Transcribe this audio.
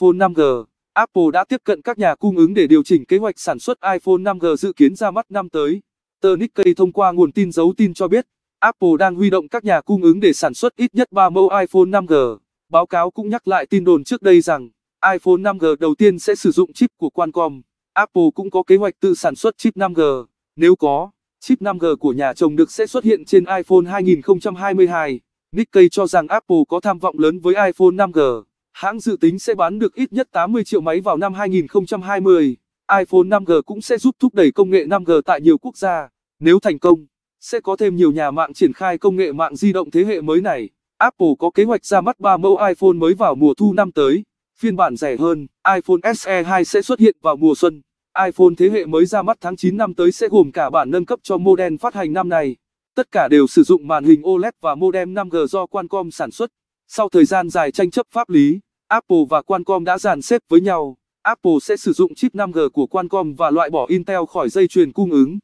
iPhone 5G, Apple đã tiếp cận các nhà cung ứng để điều chỉnh kế hoạch sản xuất iPhone 5G dự kiến ra mắt năm tới. Tờ Nikkei thông qua nguồn tin giấu tin cho biết, Apple đang huy động các nhà cung ứng để sản xuất ít nhất 3 mẫu iPhone 5G. Báo cáo cũng nhắc lại tin đồn trước đây rằng, iPhone 5G đầu tiên sẽ sử dụng chip của Qualcomm. Apple cũng có kế hoạch tự sản xuất chip 5G. Nếu có, chip 5G của nhà chồng được sẽ xuất hiện trên iPhone 2022. Nikkei cho rằng Apple có tham vọng lớn với iPhone 5G hãng dự tính sẽ bán được ít nhất 80 triệu máy vào năm 2020. iPhone 5G cũng sẽ giúp thúc đẩy công nghệ 5G tại nhiều quốc gia. Nếu thành công, sẽ có thêm nhiều nhà mạng triển khai công nghệ mạng di động thế hệ mới này. Apple có kế hoạch ra mắt 3 mẫu iPhone mới vào mùa thu năm tới. Phiên bản rẻ hơn, iPhone SE 2 sẽ xuất hiện vào mùa xuân. iPhone thế hệ mới ra mắt tháng 9 năm tới sẽ gồm cả bản nâng cấp cho model phát hành năm nay. Tất cả đều sử dụng màn hình OLED và modem 5G do Qualcomm sản xuất. Sau thời gian dài tranh chấp pháp lý, Apple và Qualcomm đã dàn xếp với nhau, Apple sẽ sử dụng chip 5G của Qualcomm và loại bỏ Intel khỏi dây chuyền cung ứng.